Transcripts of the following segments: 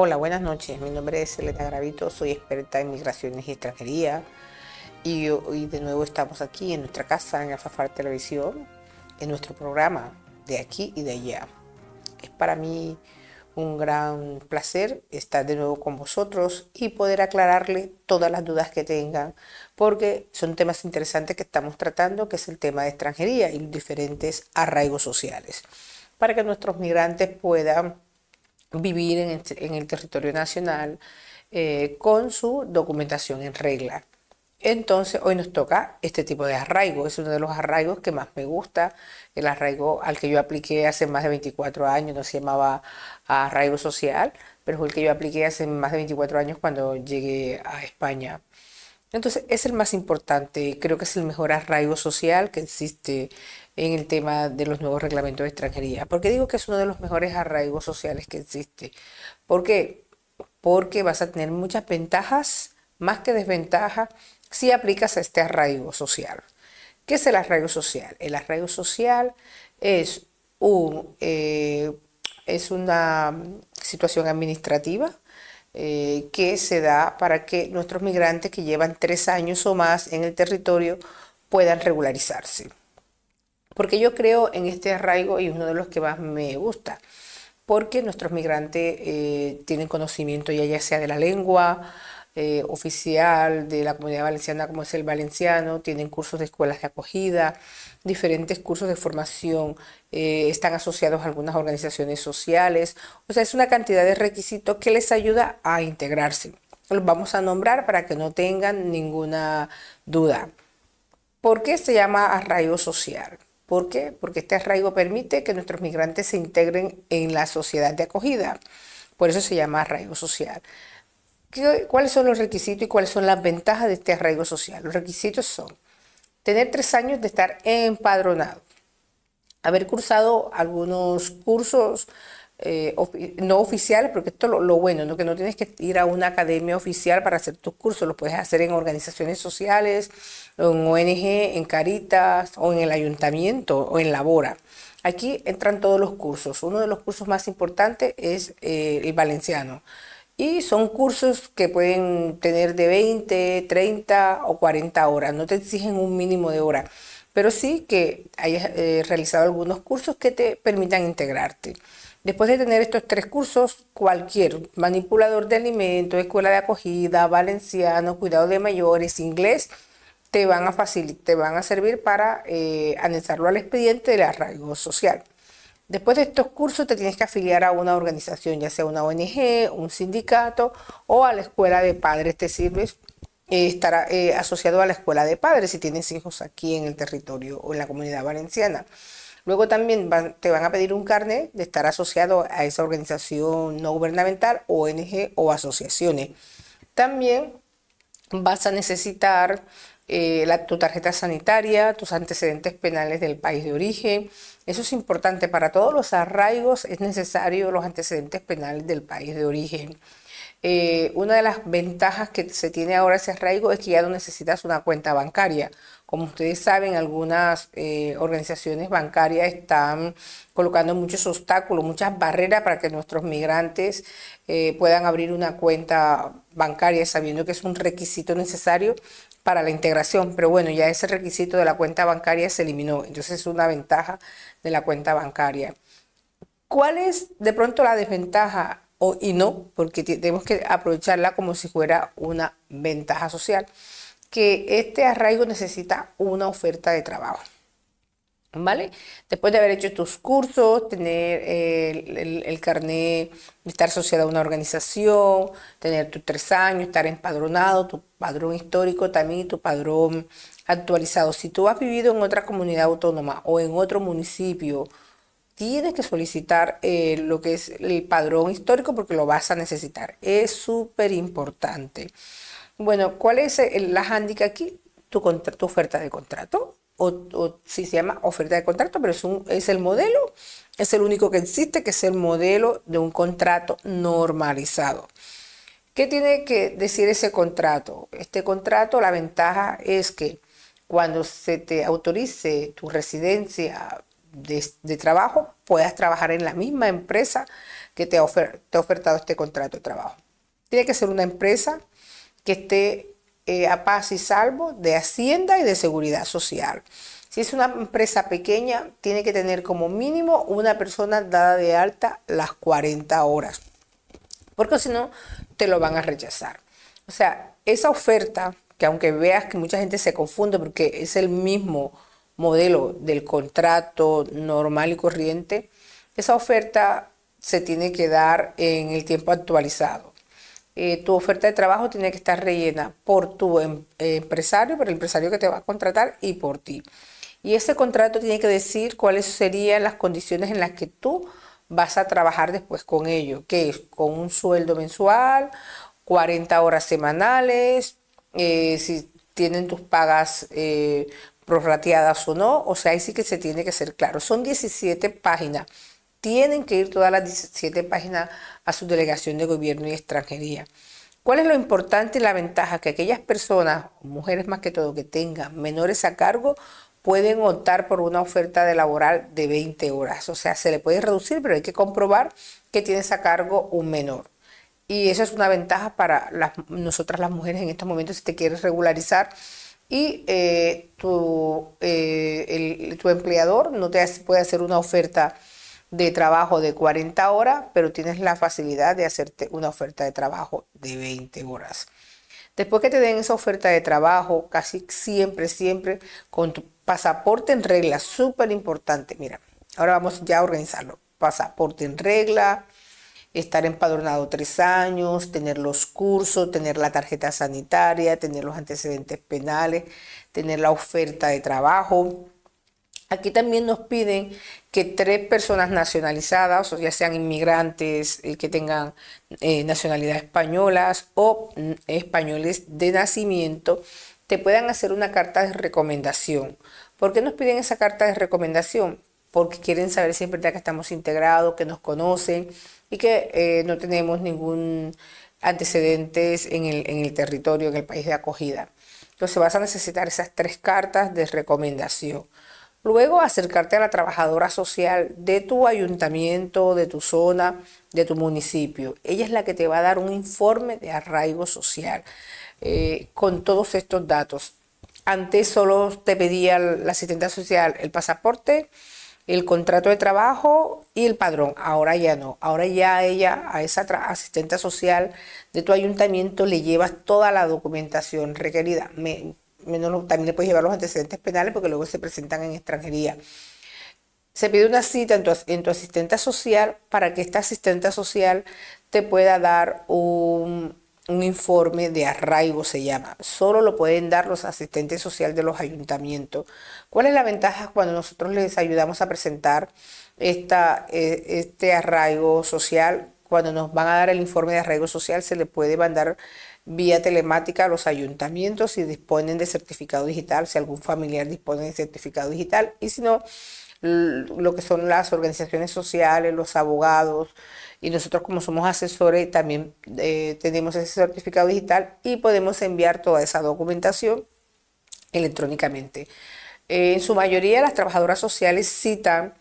Hola, buenas noches. Mi nombre es Elena Gravito, soy experta en migraciones y extranjería. Y hoy de nuevo estamos aquí en nuestra casa, en Afafar Televisión, en nuestro programa de aquí y de allá. Es para mí un gran placer estar de nuevo con vosotros y poder aclararle todas las dudas que tengan, porque son temas interesantes que estamos tratando, que es el tema de extranjería y diferentes arraigos sociales, para que nuestros migrantes puedan vivir en el, territorio nacional eh, con su documentación en regla. Entonces hoy nos toca este tipo de arraigo, es uno de los arraigos que más me gusta, el arraigo al que yo apliqué hace más de 24 años, no se llamaba arraigo social, pero fue el que yo apliqué hace más de 24 años cuando llegué a España. Entonces es el más importante, creo que es el mejor arraigo social que existe en el tema de los nuevos reglamentos de extranjería. Porque digo que es uno de los mejores arraigos sociales que existe? ¿Por qué? Porque vas a tener muchas ventajas, más que desventajas, si aplicas a este arraigo social. ¿Qué es el arraigo social? El arraigo social es, un, eh, es una situación administrativa eh, que se da para que nuestros migrantes que llevan tres años o más en el territorio puedan regularizarse porque yo creo en este arraigo y uno de los que más me gusta, porque nuestros migrantes eh, tienen conocimiento ya, ya sea de la lengua eh, oficial, de la comunidad valenciana como es el valenciano, tienen cursos de escuelas de acogida, diferentes cursos de formación, eh, están asociados a algunas organizaciones sociales, o sea, es una cantidad de requisitos que les ayuda a integrarse. Los vamos a nombrar para que no tengan ninguna duda. ¿Por qué se llama arraigo social? ¿Por qué? Porque este arraigo permite que nuestros migrantes se integren en la sociedad de acogida. Por eso se llama arraigo social. ¿Cuáles son los requisitos y cuáles son las ventajas de este arraigo social? Los requisitos son tener tres años de estar empadronado, haber cursado algunos cursos eh, no oficiales, porque esto es lo, bueno, ¿no? que no tienes que ir a una academia oficial para hacer tus cursos, los puedes hacer en organizaciones sociales, en ONG, en Caritas o en el ayuntamiento o en Labora. Aquí entran todos los cursos. Uno de los cursos más importantes es eh, el valenciano. Y son cursos que pueden tener de 20, 30 o 40 horas. No te exigen un mínimo de horas pero sí que hayas eh, realizado algunos cursos que te permitan integrarte. Después de tener estos tres cursos, cualquier manipulador de alimentos, escuela de acogida, valenciano, cuidado de mayores, inglés, te van a, facilitar, te van a servir para eh, anexarlo al expediente del arraigo social. Después de estos cursos te tienes que afiliar a una organización, ya sea una ONG, un sindicato o a la escuela de padres te sirve, estar eh, estará eh, asociado a la escuela de padres si tienes hijos aquí en el territorio o en la comunidad valenciana. Luego también te van a pedir un carnet de estar asociado a esa organización no gubernamental, ONG o asociaciones. También vas a necesitar eh, tu tarjeta sanitaria, tus antecedentes penales del país de origen. Eso es importante para todos los arraigos, es necesario los antecedentes penales del país de origen. Eh, una de las ventajas que se tiene ahora ese arraigo es que ya no necesitas una cuenta bancaria. Como ustedes saben, algunas eh, organizaciones bancarias están colocando muchos obstáculos, muchas barreras para que nuestros migrantes eh, puedan abrir una cuenta bancaria, sabiendo que es un requisito necesario para la integración. Pero bueno, ya ese requisito de la cuenta bancaria se eliminó. Entonces es una ventaja de la cuenta bancaria. ¿Cuál es de pronto la desventaja? y no, porque tenemos que aprovecharla como si fuera una ventaja social, que este arraigo necesita una oferta de trabajo. ¿Vale? Después de haber hecho tus cursos, tener eh, el, carnet estar asociado a una organización, tener tus tres años, estar empadronado, tu padrón histórico también tu padrón actualizado. Si tú has vivido en otra comunidad autónoma o en otro municipio, tienes que solicitar eh, lo que es el padrón histórico porque lo vas a necesitar. Es súper importante. Bueno, ¿cuál es eh, la handicap aquí? Tu, oferta de contrato, o, si se llama oferta de contrato, pero es, es el modelo, es el único que existe, que es el modelo de un contrato normalizado. ¿Qué tiene que decir ese contrato? Este contrato, la ventaja es que cuando se te autorice tu residencia de, trabajo puedas trabajar en la misma empresa que te ha, ofertado este contrato de trabajo. Tiene que ser una empresa que esté eh, a paz y salvo de Hacienda y de Seguridad Social. Si es una empresa pequeña, tiene que tener como mínimo una persona dada de alta las 40 horas, porque si no, te lo van a rechazar. O sea, esa oferta, que aunque veas que mucha gente se confunde porque es el mismo modelo del contrato normal y corriente, esa oferta se tiene que dar en el tiempo actualizado. Eh, tu oferta de trabajo tiene que estar rellena por tu em, empresario, por el empresario que te va a contratar y por ti. Y ese contrato tiene que decir cuáles serían las condiciones en las que tú vas a trabajar después con ellos, que es con un sueldo mensual, 40 horas semanales, eh, si tienen tus pagas eh, prorrateadas o no, o sea, ahí sí que se tiene que ser claro. Son 17 páginas. Tienen que ir todas las 17 páginas a su delegación de gobierno y extranjería. ¿Cuál es lo importante y la ventaja? Que aquellas personas, mujeres más que todo, que tengan menores a cargo, pueden optar por una oferta de laboral de 20 horas. O sea, se le puede reducir, pero hay que comprobar que tienes a cargo un menor. Y eso es una ventaja para las, nosotras las mujeres en estos momentos si te quieres regularizar y eh, tu, eh, tu, empleador no te puede hacer una oferta de trabajo de 40 horas, pero tienes la facilidad de hacerte una oferta de trabajo de 20 horas. Después que te den esa oferta de trabajo, casi siempre, siempre con tu pasaporte en regla, súper importante. Mira, ahora vamos ya a organizarlo. Pasaporte en regla, estar empadronado tres años, tener los cursos, tener la tarjeta sanitaria, tener los antecedentes penales, tener la oferta de trabajo. Aquí también nos piden que tres personas nacionalizadas, o ya sean inmigrantes eh, que tengan eh, nacionalidad española o mm, españoles de nacimiento, te puedan hacer una carta de recomendación. ¿Por qué nos piden esa carta de recomendación? porque quieren saber siempre de que estamos integrados, que nos conocen y que eh, no tenemos ningún antecedente en el, territorio, en el país de acogida. Entonces vas a necesitar esas tres cartas de recomendación. Luego acercarte a la trabajadora social de tu ayuntamiento, de tu zona, de tu municipio. Ella es la que te va a dar un informe de arraigo social eh, con todos estos datos. Antes solo te pedía la asistente social el pasaporte, el contrato de trabajo y el padrón. Ahora ya no. Ahora ya ella, a esa asistente social de tu ayuntamiento, le llevas toda la documentación requerida. también le puedes llevar los antecedentes penales porque luego se presentan en extranjería. Se pide una cita en tu asistente social para que esta asistente social te pueda dar un un informe de arraigo se llama. Solo lo pueden dar los asistentes sociales de los ayuntamientos. ¿Cuál es la ventaja cuando nosotros les ayudamos a presentar esta, eh, este arraigo social? Cuando nos van a dar el informe de arraigo social se le puede mandar vía telemática a los ayuntamientos si disponen de certificado digital, si algún familiar dispone de certificado digital y si no, lo que son las organizaciones sociales, los abogados, y nosotros como somos asesores también eh, tenemos ese certificado digital y podemos enviar toda esa documentación electrónicamente. Eh, en su mayoría las trabajadoras sociales citan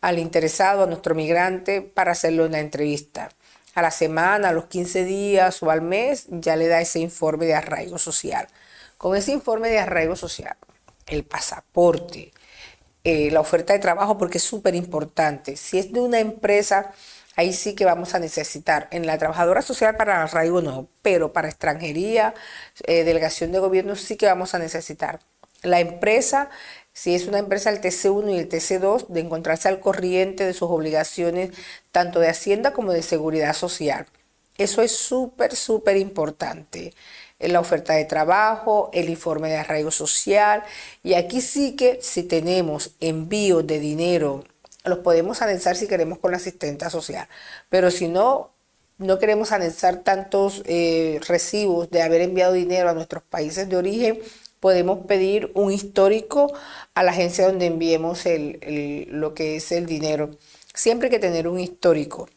al interesado, a nuestro migrante, para hacerle una entrevista. A la semana, a los 15 días o al mes, ya le da ese informe de arraigo social. Con ese informe de arraigo social, el pasaporte, eh, la oferta de trabajo porque es súper importante. Si es de una empresa, ahí sí que vamos a necesitar en la trabajadora social para arraigo no, pero para extranjería, eh, delegación de gobierno sí que vamos a necesitar. La empresa, si es una empresa el TC1 y el TC2, de encontrarse al corriente de sus obligaciones tanto de Hacienda como de Seguridad Social. Eso es súper, súper importante la oferta de trabajo, el informe de arraigo social. Y aquí sí que si tenemos envíos de dinero, los podemos anexar si queremos con la asistenta social. Pero si no, no queremos anexar tantos eh, recibos de haber enviado dinero a nuestros países de origen, podemos pedir un histórico a la agencia donde enviemos el, lo que es el dinero. Siempre hay que tener un histórico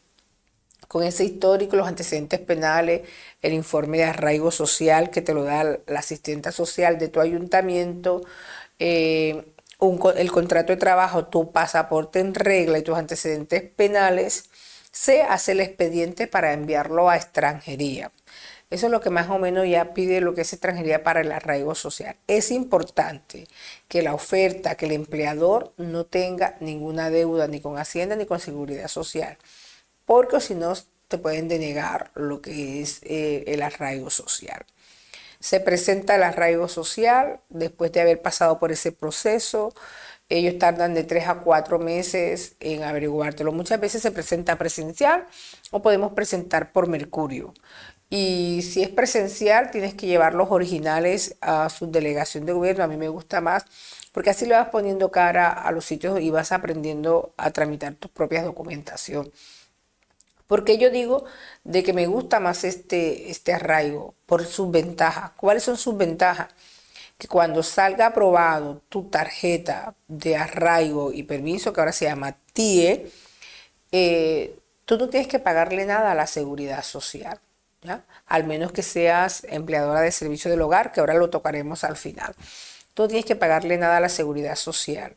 con ese histórico, los antecedentes penales, el informe de arraigo social que te lo da la asistenta social de tu ayuntamiento, eh, el contrato de trabajo, tu pasaporte en regla y tus antecedentes penales, se hace el expediente para enviarlo a extranjería. Eso es lo que más o menos ya pide lo que es extranjería para el arraigo social. Es importante que la oferta, que el empleador no tenga ninguna deuda ni con Hacienda ni con Seguridad Social porque si no te pueden denegar lo que es eh, el arraigo social. Se presenta el arraigo social después de haber pasado por ese proceso. Ellos tardan de tres a cuatro meses en averiguártelo. Muchas veces se presenta presencial o podemos presentar por mercurio. Y si es presencial, tienes que llevar los originales a su delegación de gobierno. A mí me gusta más porque así le vas poniendo cara a los sitios y vas aprendiendo a tramitar tus propias documentación. Porque yo digo de que me gusta más este, este arraigo por sus ventajas. ¿Cuáles son sus ventajas? Que cuando salga aprobado tu tarjeta de arraigo y permiso, que ahora se llama TIE, eh, tú no tienes que pagarle nada a la seguridad social. Al menos que seas empleadora de servicio del hogar, que ahora lo tocaremos al final. Tú no tienes que pagarle nada a la seguridad social.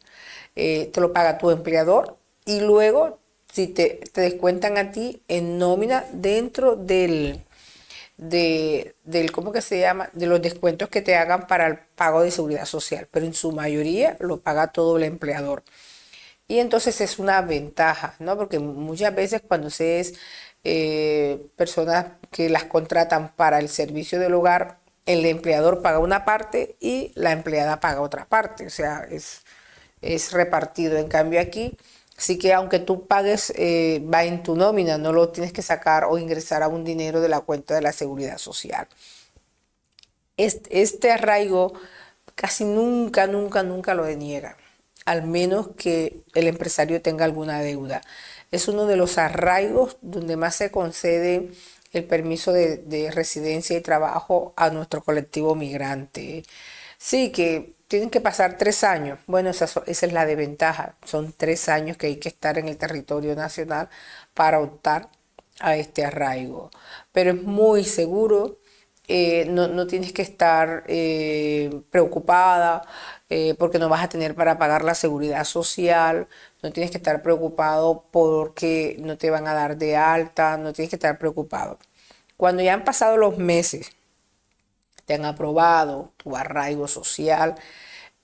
Eh, te lo paga tu empleador y luego si te, descuentan a ti en nómina dentro del, de, del, ¿cómo que se llama? De los descuentos que te hagan para el pago de seguridad social, pero en su mayoría lo paga todo el empleador. Y entonces es una ventaja, ¿no? Porque muchas veces cuando se es eh, personas que las contratan para el servicio del hogar, el empleador paga una parte y la empleada paga otra parte, o sea, es repartido. En cambio aquí Así que aunque tú pagues, eh, va en tu nómina, no lo tienes que sacar o ingresar a un dinero de la cuenta de la seguridad social. Este, arraigo casi nunca, nunca, nunca lo deniega, al menos que el empresario tenga alguna deuda. Es uno de los arraigos donde más se concede el permiso de, de residencia y trabajo a nuestro colectivo migrante. Sí, que tienen que pasar tres años. Bueno, esa, es la desventaja. Son tres años que hay que estar en el territorio nacional para optar a este arraigo. Pero es muy seguro, eh, no, tienes que estar eh, preocupada eh, porque no vas a tener para pagar la seguridad social, no tienes que estar preocupado porque no te van a dar de alta, no tienes que estar preocupado. Cuando ya han pasado los meses te han aprobado tu arraigo social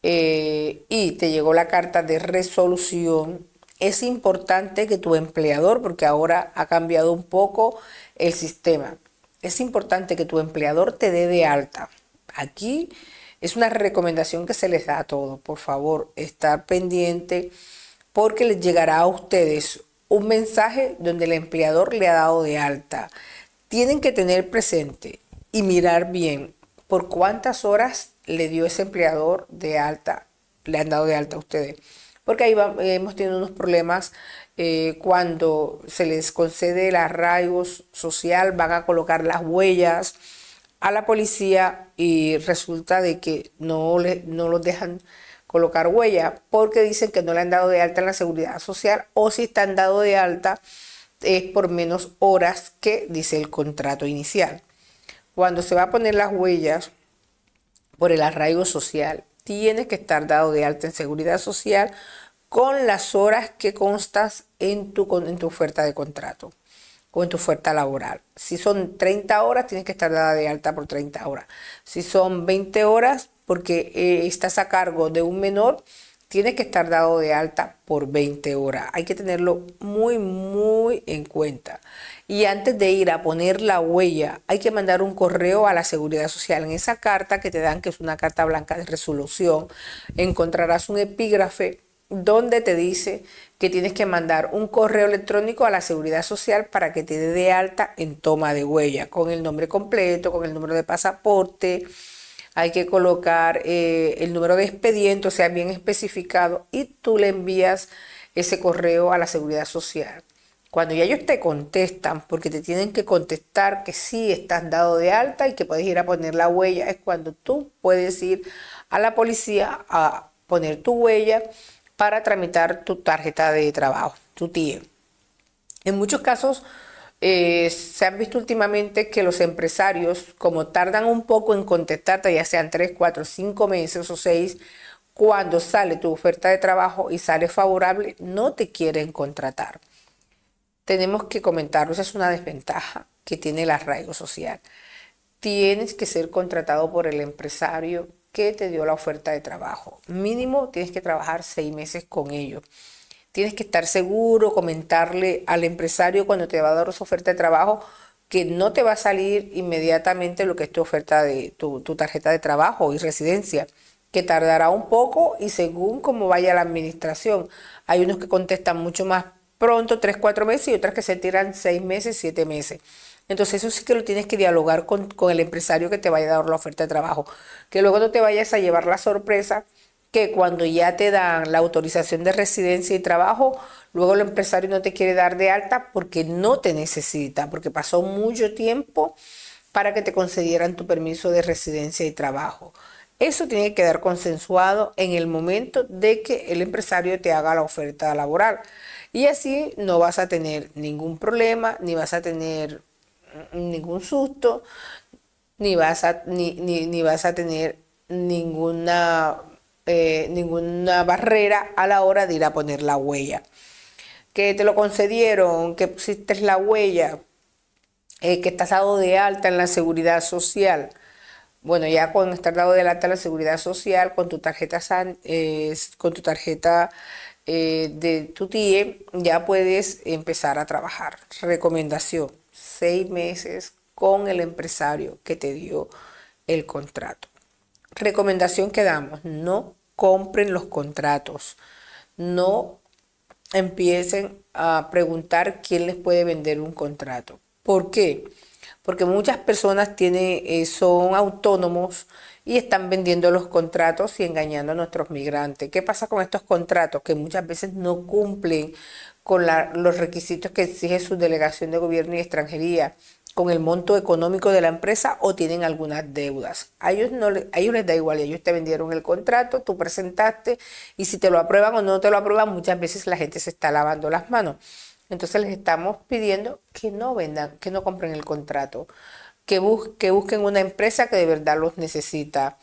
eh, y te llegó la carta de resolución, es importante que tu empleador, porque ahora ha cambiado un poco el sistema, es importante que tu empleador te dé de alta. Aquí es una recomendación que se les da a todos, por favor, estar pendiente porque les llegará a ustedes un mensaje donde el empleador le ha dado de alta. Tienen que tener presente y mirar bien por cuántas horas le dio ese empleador de alta, le han dado de alta a ustedes. Porque ahí eh, hemos tenido unos problemas eh, cuando se les concede el arraigo social, van a colocar las huellas a la policía y resulta de que no, le, no los dejan colocar huella porque dicen que no le han dado de alta en la seguridad social o si están dado de alta es por menos horas que dice el contrato inicial cuando se va a poner las huellas por el arraigo social, tienes que estar dado de alta en seguridad social con las horas que constas en tu, en tu oferta de contrato o en tu oferta laboral. Si son 30 horas, tienes que estar dada de alta por 30 horas. Si son 20 horas, porque eh, estás a cargo de un menor, tiene que estar dado de alta por 20 horas. Hay que tenerlo muy, muy en cuenta. Y antes de ir a poner la huella, hay que mandar un correo a la Seguridad Social. En esa carta que te dan, que es una carta blanca de resolución, encontrarás un epígrafe donde te dice que tienes que mandar un correo electrónico a la Seguridad Social para que te dé de alta en toma de huella, con el nombre completo, con el número de pasaporte, hay que colocar eh, el número de expediente, o sea, bien especificado, y tú le envías ese correo a la seguridad social. Cuando ya ellos te contestan, porque te tienen que contestar que sí estás dado de alta y que puedes ir a poner la huella, es cuando tú puedes ir a la policía a poner tu huella para tramitar tu tarjeta de trabajo, tu TIE. En muchos casos eh, se han visto últimamente que los empresarios, como tardan un poco en contestarte, ya sean tres, cuatro, cinco meses o seis, cuando sale tu oferta de trabajo y sale favorable, no te quieren contratar. Tenemos que comentarlo, esa es una desventaja que tiene el arraigo social. Tienes que ser contratado por el empresario que te dio la oferta de trabajo. Mínimo tienes que trabajar seis meses con ellos. Tienes que estar seguro, comentarle al empresario cuando te va a dar su oferta de trabajo que no te va a salir inmediatamente lo que es tu oferta de tu, tarjeta de trabajo y residencia que tardará un poco y según cómo vaya la administración. Hay unos que contestan mucho más pronto, tres, cuatro meses, y otras que se tiran seis meses, siete meses. Entonces eso sí que lo tienes que dialogar con, con, el empresario que te vaya a dar la oferta de trabajo. Que luego no te vayas a llevar la sorpresa que cuando ya te dan la autorización de residencia y trabajo, luego el empresario no te quiere dar de alta porque no te necesita, porque pasó mucho tiempo para que te concedieran tu permiso de residencia y trabajo. Eso tiene que quedar consensuado en el momento de que el empresario te haga la oferta laboral. Y así no vas a tener ningún problema, ni vas a tener ningún susto, ni vas a, ni vas a tener ninguna eh, ninguna barrera a la hora de ir a poner la huella. Que te lo concedieron, que pusiste la huella, eh, que estás dado de alta en la seguridad social. Bueno, ya con estar dado de alta en la seguridad social, con tu tarjeta, eh, con tu tarjeta de tu TIE, ya puedes empezar a trabajar. Recomendación, seis meses con el empresario que te dio el contrato recomendación que damos, no compren los contratos, no empiecen a preguntar quién les puede vender un contrato. ¿Por qué? Porque muchas personas eh, son autónomos y están vendiendo los contratos y engañando a nuestros migrantes. ¿Qué pasa con estos contratos? Que muchas veces no cumplen con los requisitos que exige su delegación de gobierno y extranjería con el monto económico de la empresa o tienen algunas deudas. A ellos, no, les da igual, ellos te vendieron el contrato, tú presentaste y si te lo aprueban o no te lo aprueban, muchas veces la gente se está lavando las manos. Entonces les estamos pidiendo que no vendan, que no compren el contrato, que, busquen una empresa que de verdad los necesita.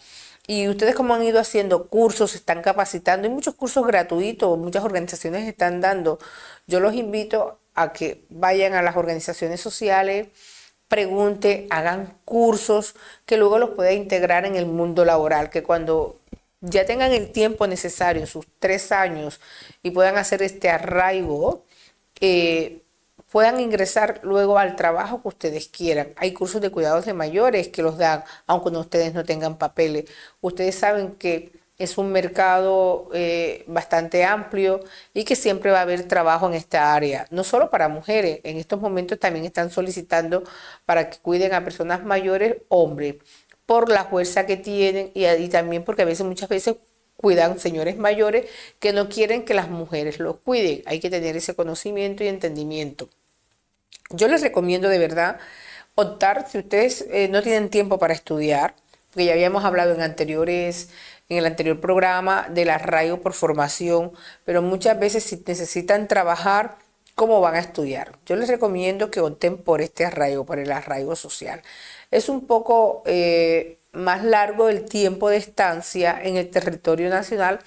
Y ustedes como han ido haciendo cursos, están capacitando, hay muchos cursos gratuitos, muchas organizaciones están dando. Yo los invito a que vayan a las organizaciones sociales, pregunte, hagan cursos que luego los pueda integrar en el mundo laboral, que cuando ya tengan el tiempo necesario, sus tres años, y puedan hacer este arraigo, eh, puedan ingresar luego al trabajo que ustedes quieran. Hay cursos de cuidados de mayores que los dan, aunque ustedes no tengan papeles. Ustedes saben que es un mercado eh, bastante amplio y que siempre va a haber trabajo en esta área, no solo para mujeres, en estos momentos también están solicitando para que cuiden a personas mayores, hombres, por la fuerza que tienen y, también porque a veces, muchas veces cuidan señores mayores que no quieren que las mujeres los cuiden, hay que tener ese conocimiento y entendimiento. Yo les recomiendo de verdad optar si ustedes eh, no tienen tiempo para estudiar, porque ya habíamos hablado en anteriores en el anterior programa del arraigo por formación, pero muchas veces si necesitan trabajar, ¿cómo van a estudiar? Yo les recomiendo que opten por este arraigo, por el arraigo social. Es un poco eh, más largo el tiempo de estancia en el territorio nacional,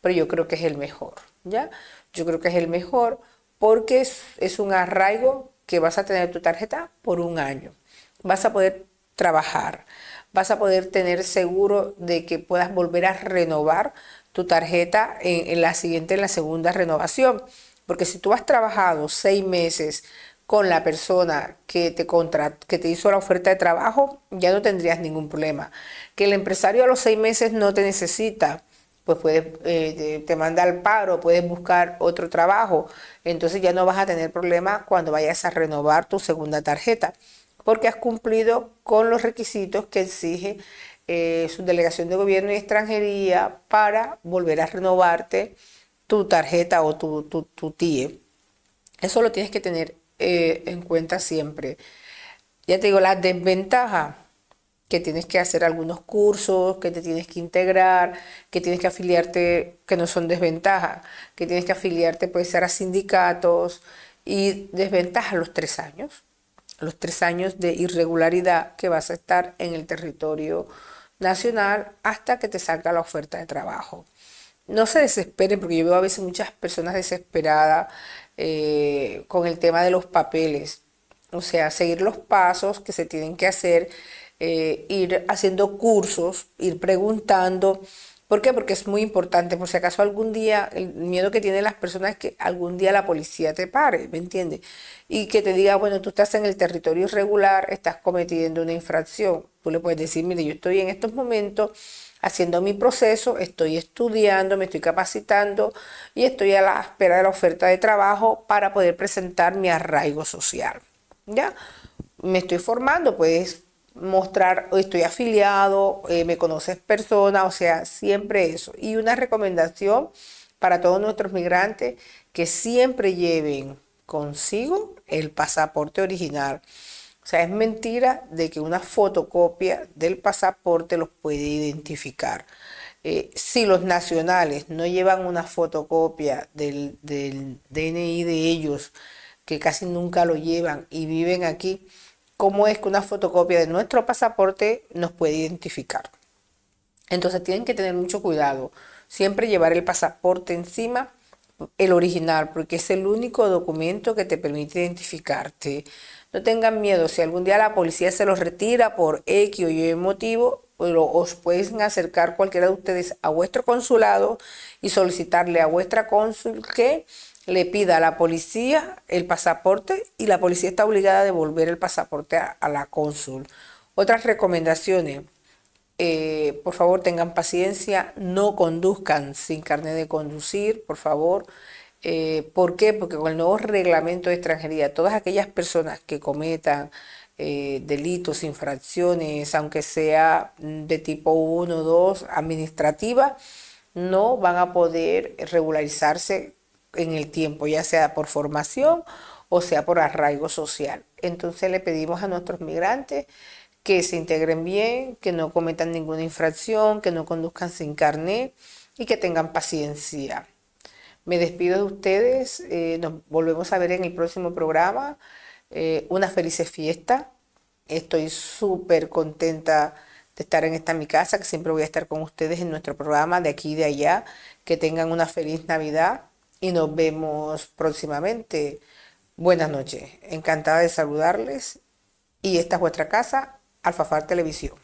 pero yo creo que es el mejor, ¿ya? Yo creo que es el mejor porque es un arraigo que vas a tener tu tarjeta por un año. Vas a poder trabajar vas a poder tener seguro de que puedas volver a renovar tu tarjeta en, la siguiente, en la segunda renovación. Porque si tú has trabajado seis meses con la persona que te, que te hizo la oferta de trabajo, ya no tendrías ningún problema. Que el empresario a los seis meses no te necesita, pues eh, te manda al paro, puedes buscar otro trabajo. Entonces ya no vas a tener problema cuando vayas a renovar tu segunda tarjeta porque has cumplido con los requisitos que exige eh, su delegación de gobierno y extranjería para volver a renovarte tu tarjeta o tu, tu, TIE. Eso lo tienes que tener eh, en cuenta siempre. Ya te digo, la desventaja que tienes que hacer algunos cursos, que te tienes que integrar, que tienes que afiliarte, que no son desventajas, que tienes que afiliarte, puede ser a sindicatos y desventajas los tres años los tres años de irregularidad que vas a estar en el territorio nacional hasta que te salga la oferta de trabajo. No se desesperen, porque yo veo a veces muchas personas desesperadas eh, con el tema de los papeles. O sea, seguir los pasos que se tienen que hacer, eh, ir haciendo cursos, ir preguntando ¿Por qué? Porque es muy importante, por si acaso algún día, el miedo que tienen las personas es que algún día la policía te pare, ¿me entiendes? Y que te diga, bueno, tú estás en el territorio irregular, estás cometiendo una infracción. Tú le puedes decir, mire, yo estoy en estos momentos haciendo mi proceso, estoy estudiando, me estoy capacitando y estoy a la espera de la oferta de trabajo para poder presentar mi arraigo social. ¿Ya? Me estoy formando, pues mostrar, estoy afiliado, eh, me conoces persona, o sea, siempre eso. Y una recomendación para todos nuestros migrantes, que siempre lleven consigo el pasaporte original. O sea, es mentira de que una fotocopia del pasaporte los puede identificar. Eh, si los nacionales no llevan una fotocopia del DNI de ellos, que casi nunca lo llevan y viven aquí, cómo es que una fotocopia de nuestro pasaporte nos puede identificar. Entonces tienen que tener mucho cuidado. Siempre llevar el pasaporte encima, el original, porque es el único documento que te permite identificarte. No tengan miedo, si algún día la policía se los retira por X o Y motivo, os pueden acercar cualquiera de ustedes a vuestro consulado y solicitarle a vuestra cónsul que le pida a la policía el pasaporte y la policía está obligada a devolver el pasaporte a, la cónsul. Otras recomendaciones, eh, por favor tengan paciencia, no conduzcan sin carnet de conducir, por favor. Eh, ¿Por qué? Porque con el nuevo reglamento de extranjería, todas aquellas personas que cometan eh, delitos, infracciones, aunque sea de tipo 1 o 2, administrativa, no van a poder regularizarse en el tiempo, ya sea por formación o sea por arraigo social. Entonces le pedimos a nuestros migrantes que se integren bien, que no cometan ninguna infracción, que no conduzcan sin carnet y que tengan paciencia. Me despido de ustedes, eh, nos volvemos a ver en el próximo programa. Eh, una feliz fiesta. Estoy súper contenta de estar en esta mi casa, que siempre voy a estar con ustedes en nuestro programa de aquí y de allá. Que tengan una feliz Navidad y nos vemos próximamente. Buenas noches, encantada de saludarles y esta es vuestra casa, Alfafar Televisión.